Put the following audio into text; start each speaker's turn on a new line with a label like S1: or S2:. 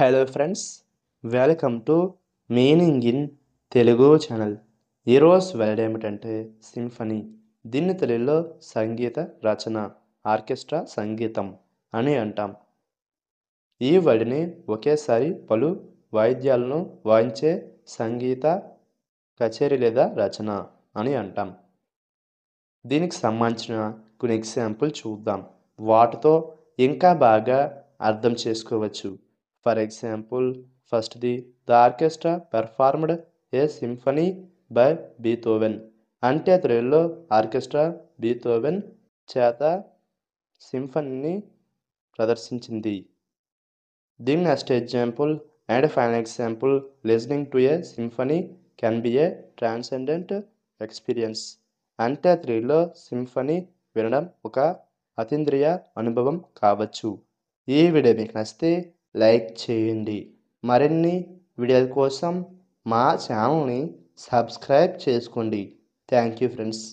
S1: hello friends welcome to meaning in Telugu channel ఈరోజు వెల్లడి ఏమిటంటే సింఫనీ దీన్ని తెలుగులో సంగీత రచన ఆర్కెస్ట్రా సంగీతం అని అంటాం ఈ వడిని ఒకేసారి పలు వాయిద్యాలను వాయించే సంగీత కచేరీ లేదా రచన అని అంటాం దీనికి సంబంధించిన కొన్ని ఎగ్జాంపుల్ చూద్దాం వాటితో ఇంకా బాగా అర్థం చేసుకోవచ్చు for example first the the orchestra performed a symphony by Beethoven అంటే థ్రిల్లో ఆర్కెస్ట్రా బీతోవెన్ చేత సింఫనీని ప్రదర్శించింది the next example and final example listening to a symphony can be a transcendent experience అంటే త్రీలో సింఫనీ వినడం ఒక అతీంద్రియ అనుభవం కావచ్చు ఈ వీడియో మీకు నచ్చితే లైక్ చేయండి మరిన్ని వీడియోల కోసం మా ఛానల్ని సబ్స్క్రైబ్ చేసుకోండి థ్యాంక్ యూ ఫ్రెండ్స్